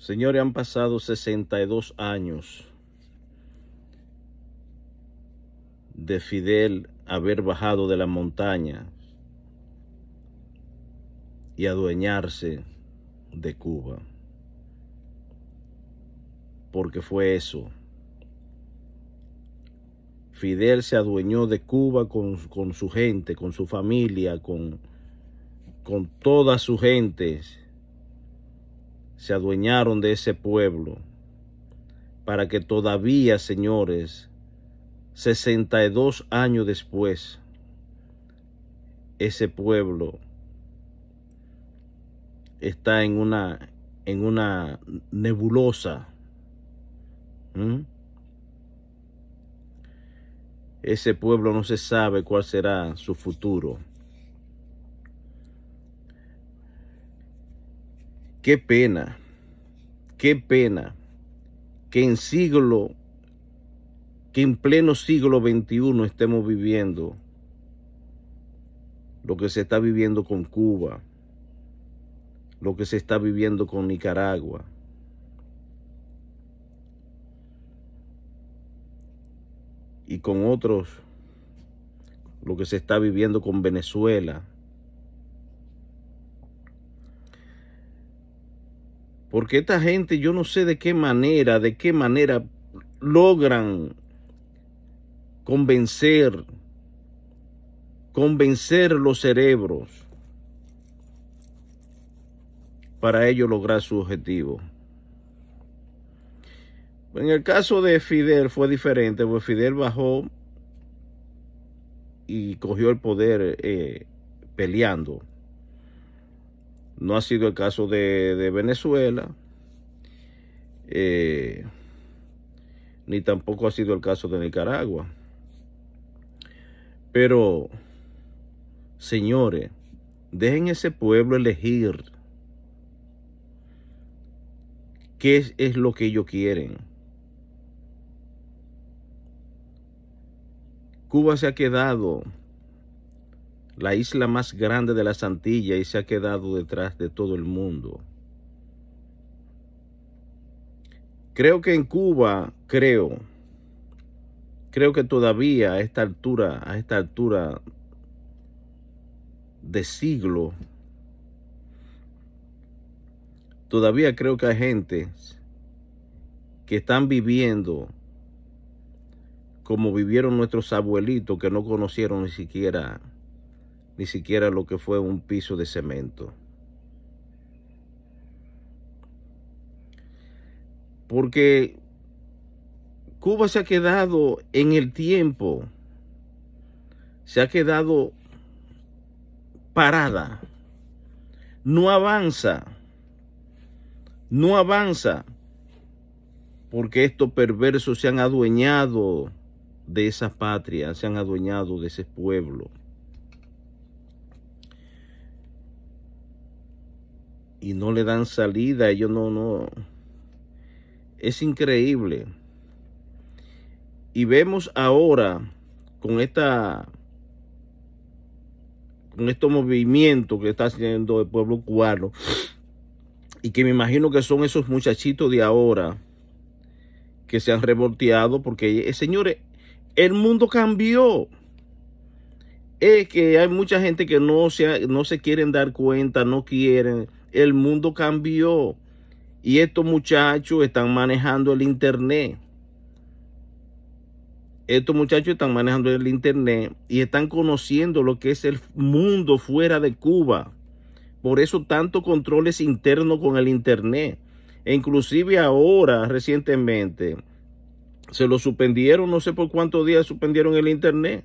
Señores, han pasado 62 años de Fidel haber bajado de la montaña y adueñarse de Cuba. Porque fue eso. Fidel se adueñó de Cuba con, su gente, con su familia, con, con toda su gente se adueñaron de ese pueblo para que todavía, señores, 62 años después, ese pueblo está en una, en una nebulosa. Ese pueblo no se sabe cuál será su futuro. Qué pena, qué pena que en siglo, que en pleno siglo XXI estemos viviendo lo que se está viviendo con Cuba, lo que se está viviendo con Nicaragua. Y con otros, lo que se está viviendo con Venezuela. Porque esta gente, yo no sé de qué manera, de qué manera logran convencer, convencer los cerebros para ellos lograr su objetivo. En el caso de Fidel fue diferente, porque Fidel bajó y cogió el poder eh, peleando. No ha sido el caso de, Venezuela, eh, ni tampoco ha sido el caso de Nicaragua. Pero, señores, dejen ese pueblo elegir qué es, es lo que ellos quieren. Cuba se ha quedado la isla más grande de la Santilla y se ha quedado detrás de todo el mundo. Creo que en Cuba, creo, creo que todavía a esta altura, a esta altura de siglo, todavía creo que hay gente que están viviendo como vivieron nuestros abuelitos que no conocieron ni siquiera ni siquiera lo que fue un piso de cemento. Porque Cuba se ha quedado en el tiempo, se ha quedado parada, no avanza, no avanza, porque estos perversos se han adueñado de esa patria, se han adueñado de ese pueblo. y no le dan salida, ellos no, no. Es increíble. Y vemos ahora con esta con estos movimientos que está haciendo el pueblo cubano y que me imagino que son esos muchachitos de ahora que se han revolteado porque eh, señores el mundo cambió es que hay mucha gente que no se, no se quieren dar cuenta no quieren el mundo cambió y estos muchachos están manejando el Internet. Estos muchachos están manejando el Internet y están conociendo lo que es el mundo fuera de Cuba. Por eso tanto controles internos con el Internet. E inclusive ahora, recientemente, se lo suspendieron, no sé por cuántos días suspendieron el Internet.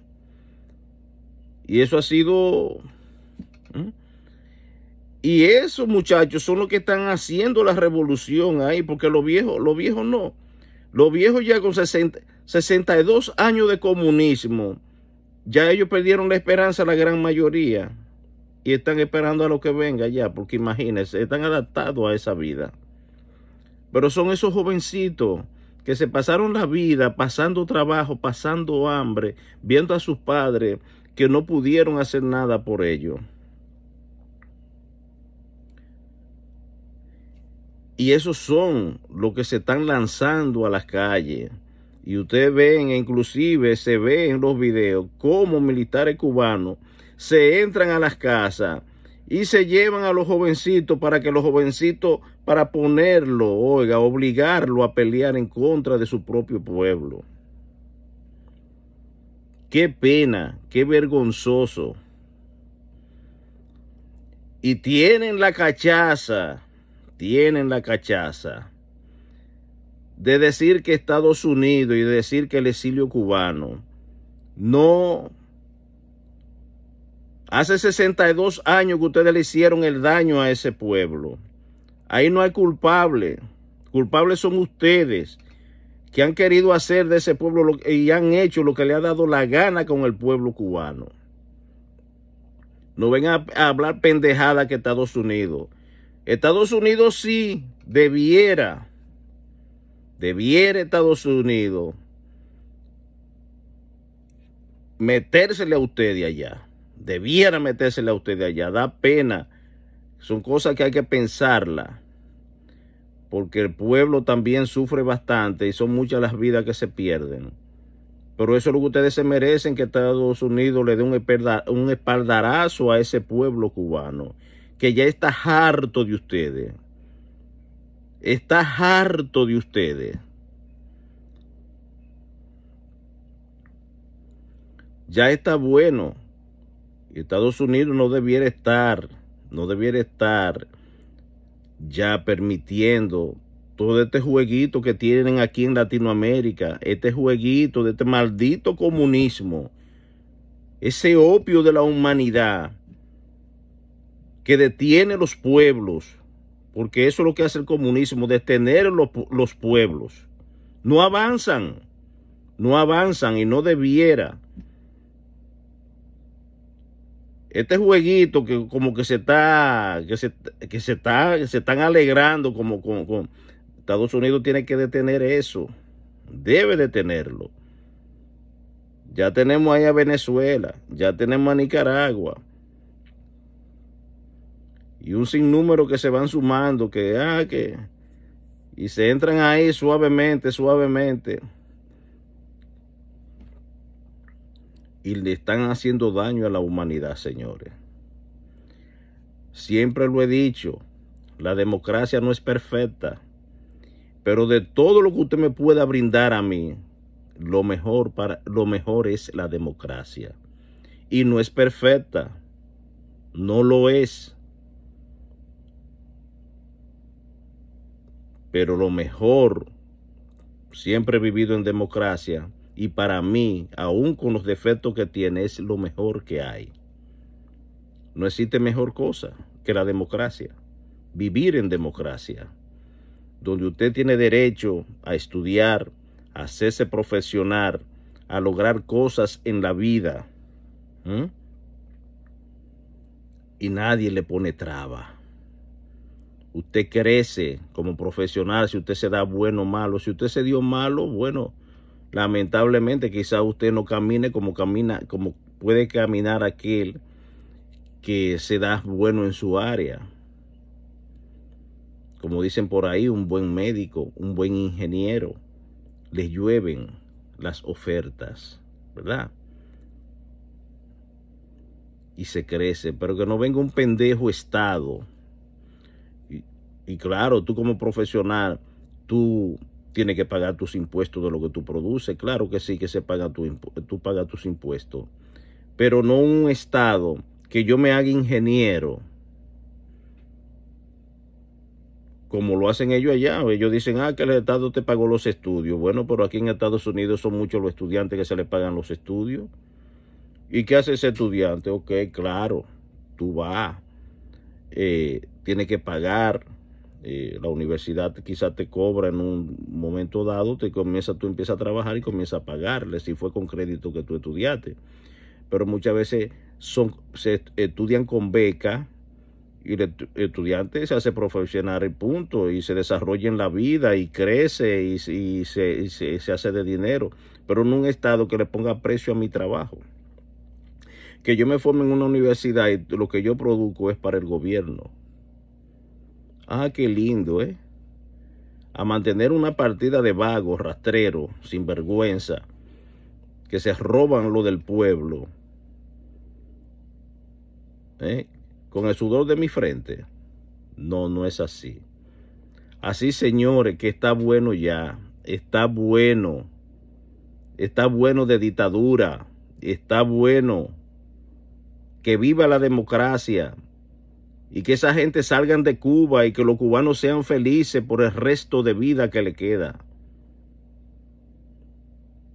Y eso ha sido... Y esos muchachos son los que están haciendo la revolución ahí, porque los viejos, los viejos no. Los viejos ya con 62 años de comunismo, ya ellos perdieron la esperanza, la gran mayoría, y están esperando a lo que venga ya, porque imagínense, están adaptados a esa vida. Pero son esos jovencitos que se pasaron la vida pasando trabajo, pasando hambre, viendo a sus padres que no pudieron hacer nada por ellos. Y esos son los que se están lanzando a las calles. Y ustedes ven, e inclusive se ve en los videos, cómo militares cubanos se entran a las casas y se llevan a los jovencitos para que los jovencitos, para ponerlo, oiga, obligarlo a pelear en contra de su propio pueblo. Qué pena, qué vergonzoso. Y tienen la cachaza tienen la cachaza de decir que Estados Unidos y de decir que el exilio cubano no... Hace 62 años que ustedes le hicieron el daño a ese pueblo. Ahí no hay culpable. Culpables son ustedes que han querido hacer de ese pueblo y han hecho lo que le ha dado la gana con el pueblo cubano. No vengan a, hablar pendejada que Estados Unidos Estados Unidos sí debiera, debiera Estados Unidos metérsele a usted de allá. Debiera metérsele a usted de allá. Da pena. Son cosas que hay que pensarla. Porque el pueblo también sufre bastante y son muchas las vidas que se pierden. Pero eso es lo que ustedes se merecen, que Estados Unidos le dé un, espaldarazo a ese pueblo cubano que ya está harto de ustedes. Está harto de ustedes. Ya está bueno. Estados Unidos no debiera estar, no debiera estar ya permitiendo todo este jueguito que tienen aquí en Latinoamérica, este jueguito de este maldito comunismo, ese opio de la humanidad que detiene los pueblos, porque eso es lo que hace el comunismo, detener los, pueblos. No avanzan, no avanzan y no debiera. Este jueguito que como que se está, que se, está, se están alegrando como con, con Estados Unidos tiene que detener eso. Debe detenerlo. Ya tenemos ahí a Venezuela, ya tenemos a Nicaragua y un sinnúmero que se van sumando, que, ah, que, y se entran ahí suavemente, suavemente. Y le están haciendo daño a la humanidad, señores. Siempre lo he dicho, la democracia no es perfecta, pero de todo lo que usted me pueda brindar a mí, lo mejor, para, lo mejor es la democracia. Y no es perfecta, no lo es Pero lo mejor, siempre he vivido en democracia y para mí, aún con los defectos que tiene, es lo mejor que hay. No existe mejor cosa que la democracia, vivir en democracia, donde usted tiene derecho a estudiar, a hacerse profesional, a lograr cosas en la vida. Y nadie le pone traba usted crece como profesional, si usted se da bueno o malo. Si usted se dio malo, bueno, lamentablemente quizá usted no camine como camina, como puede caminar aquel que se da bueno en su área. Como dicen por ahí, un buen médico, un buen ingeniero, les llueven las ofertas, ¿verdad? Y se crece, pero que no venga un pendejo estado y claro, tú como profesional, tú tienes que pagar tus impuestos de lo que tú produces. Claro que sí, que se paga tu tú pagas tus impuestos. Pero no un Estado que yo me haga ingeniero. Como lo hacen ellos allá. Ellos dicen, ah, que el Estado te pagó los estudios. Bueno, pero aquí en Estados Unidos son muchos los estudiantes que se les pagan los estudios. ¿Y qué hace ese estudiante? Ok, claro, tú vas, eh, tienes que pagar eh, la universidad quizás te cobra en un momento dado, te comienza, tú empiezas a trabajar y comienzas a pagarle si fue con crédito que tú estudiaste. Pero muchas veces son, se estudian con beca y el estudiante se hace profesional y punto, y se desarrolla en la vida y crece y, se, se hace de dinero, pero en un estado que le ponga precio a mi trabajo. Que yo me forme en una universidad y lo que yo produzco es para el gobierno, Ah, qué lindo, ¿eh? A mantener una partida de vagos, rastreros, sinvergüenza, que se roban lo del pueblo. ¿Eh? Con el sudor de mi frente. No, no es así. Así, señores, que está bueno ya. Está bueno. Está bueno de dictadura. Está bueno. Que viva la democracia y que esa gente salgan de Cuba y que los cubanos sean felices por el resto de vida que le queda.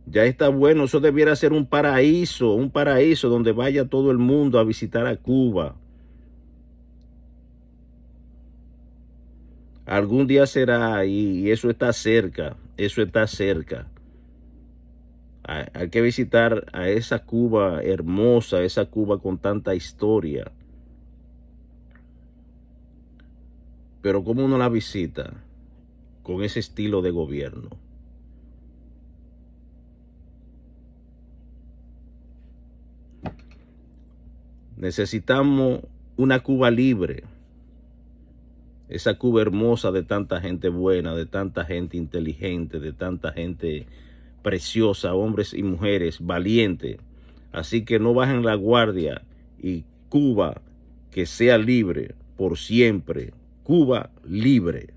Ya está bueno, eso debiera ser un paraíso, un paraíso donde vaya todo el mundo a visitar a Cuba. Algún día será y eso está cerca, eso está cerca. Hay que visitar a esa Cuba hermosa, esa Cuba con tanta historia. Pero ¿cómo uno la visita con ese estilo de gobierno? Necesitamos una Cuba libre. Esa Cuba hermosa de tanta gente buena, de tanta gente inteligente, de tanta gente preciosa, hombres y mujeres valientes. Así que no bajen la guardia y Cuba que sea libre por siempre. Cuba libre.